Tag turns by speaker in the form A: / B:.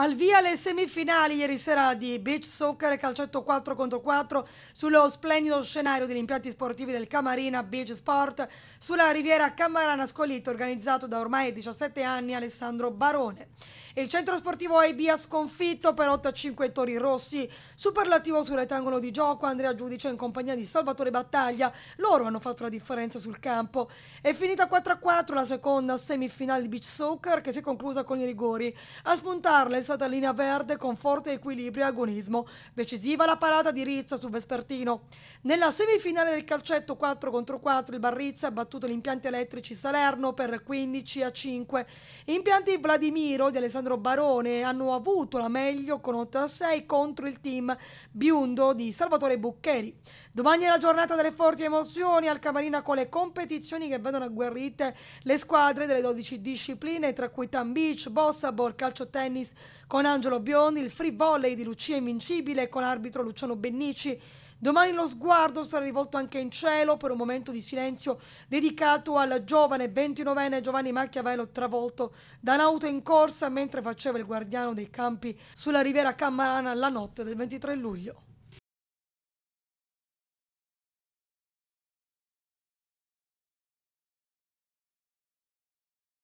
A: Al via le semifinali ieri sera di beach soccer e calcetto 4 contro 4 sullo splendido scenario degli impianti sportivi del Camarina Beach Sport sulla riviera Camarana Scolito organizzato da ormai 17 anni Alessandro Barone. Il centro sportivo AIB ha sconfitto per 8 a 5 Tori Rossi, superlativo sul rettangolo di gioco Andrea Giudice in compagnia di Salvatore Battaglia, loro hanno fatto la differenza sul campo. È finita 4 a 4 la seconda semifinale di beach soccer che si è conclusa con i rigori. A spuntarle stata linea verde con forte equilibrio e agonismo. Decisiva la parata di Rizza su Vespertino. Nella semifinale del calcetto 4 contro 4 il Barrizza ha battuto gli impianti elettrici Salerno per 15 a 5. impianti Vladimiro di Alessandro Barone hanno avuto la meglio con 8 a 6 contro il team Biundo di Salvatore Buccheri. Domani è la giornata delle forti emozioni al Camarina con le competizioni che vedono agguerrite le squadre delle 12 discipline, tra cui Tam Beach, Bossa, Ball, Calcio Tennis, con Angelo Biondi, il free volley di Lucia Invincibile e con arbitro Luciano Bennici. Domani lo sguardo sarà rivolto anche in cielo per un momento di silenzio dedicato al giovane 29enne Giovanni Machiavello travolto da un'auto in corsa mentre faceva il guardiano dei campi sulla riviera Cammarana la notte del 23 luglio.